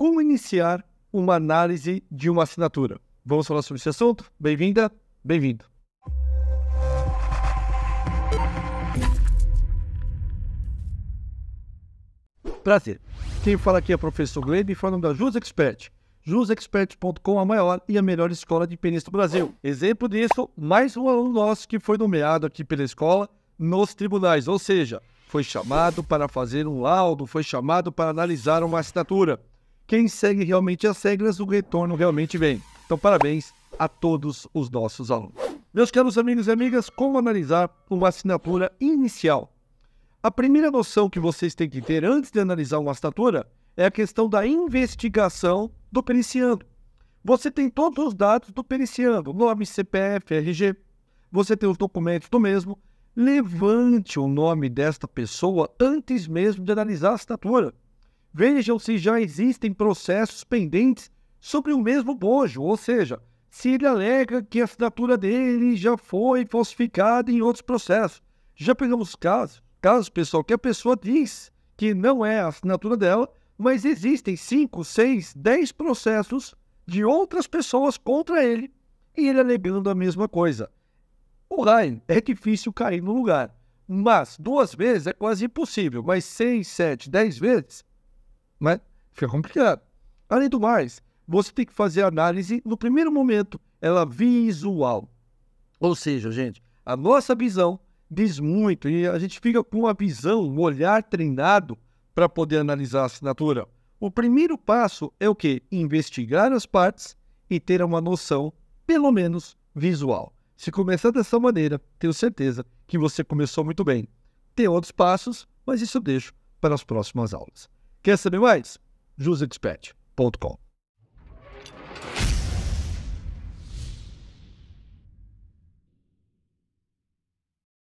como iniciar uma análise de uma assinatura. Vamos falar sobre esse assunto? Bem-vinda, bem-vindo. Prazer. Quem fala aqui é o professor Glebe, falando da Jus Expert. JusExpert.com, a maior e a melhor escola de penis do Brasil. Exemplo disso, mais um aluno nosso que foi nomeado aqui pela escola nos tribunais, ou seja, foi chamado para fazer um laudo, foi chamado para analisar uma assinatura quem segue realmente as regras, o retorno realmente vem. Então, parabéns a todos os nossos alunos. Meus caros amigos e amigas, como analisar uma assinatura inicial? A primeira noção que vocês têm que ter antes de analisar uma assinatura é a questão da investigação do periciando. Você tem todos os dados do periciando, nome, CPF, RG, você tem os documentos do mesmo. Levante o nome desta pessoa antes mesmo de analisar a assinatura. Vejam se já existem processos pendentes sobre o mesmo bojo, ou seja, se ele alega que a assinatura dele já foi falsificada em outros processos. Já pegamos casos, casos, pessoal, que a pessoa diz que não é a assinatura dela, mas existem 5, 6, 10 processos de outras pessoas contra ele e ele alegando a mesma coisa. O Ryan é difícil cair no lugar, mas duas vezes é quase impossível, mas 6, 7, 10 vezes né? Fica complicado. Além do mais, você tem que fazer análise no primeiro momento, ela visual. Ou seja, gente, a nossa visão diz muito e a gente fica com a visão, um olhar treinado para poder analisar a assinatura. O primeiro passo é o que? Investigar as partes e ter uma noção, pelo menos visual. Se começar dessa maneira, tenho certeza que você começou muito bem. Tem outros passos, mas isso eu deixo para as próximas aulas. Quer saber mais? jusexpert.com